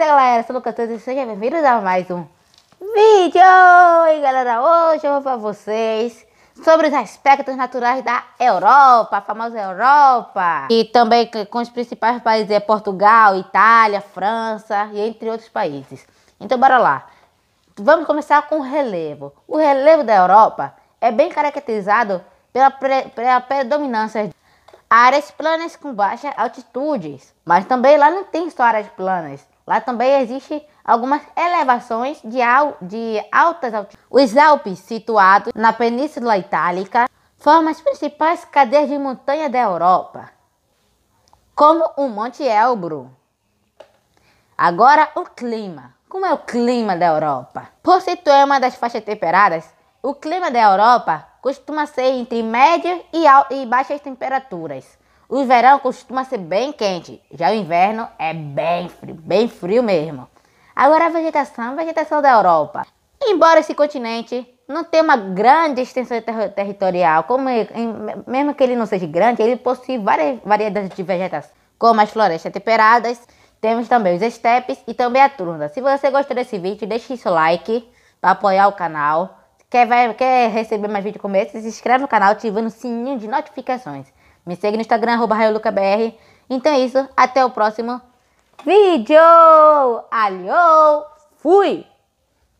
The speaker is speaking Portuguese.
beleza, galera? Sou o Lucas Torres e sejam bem-vindos a mais um vídeo! E galera, hoje eu vou falar vocês sobre os aspectos naturais da Europa, a famosa Europa. E também com os principais países, é Portugal, Itália, França e entre outros países. Então, bora lá. Vamos começar com o relevo. O relevo da Europa é bem caracterizado pela, pre, pela predominância áreas planas com baixa altitudes, mas também lá não tem só áreas planas. Lá também existe algumas elevações de, al de altas altitudes. Os Alpes, situados na Península Itálica, formam as principais cadeias de montanha da Europa, como o Monte Elbro. Agora, o clima. Como é o clima da Europa? Por se tu é uma das faixas temperadas, o clima da Europa costuma ser entre médias e, e baixas temperaturas. O verão costuma ser bem quente, já o inverno é bem frio, bem frio mesmo. Agora a vegetação, é a vegetação da Europa. Embora esse continente não tenha uma grande extensão ter territorial, como é, em, mesmo que ele não seja grande, ele possui várias variedades de vegetação, como as florestas temperadas, temos também os estepes e também a turma. Se você gostou desse vídeo, deixe seu like para apoiar o canal. Quer, vai, quer receber mais vídeos como esse, se inscreve no canal ativando o sininho de notificações. Me segue no Instagram, arroba raiolucabr. Então é isso, até o próximo vídeo. Alô, fui!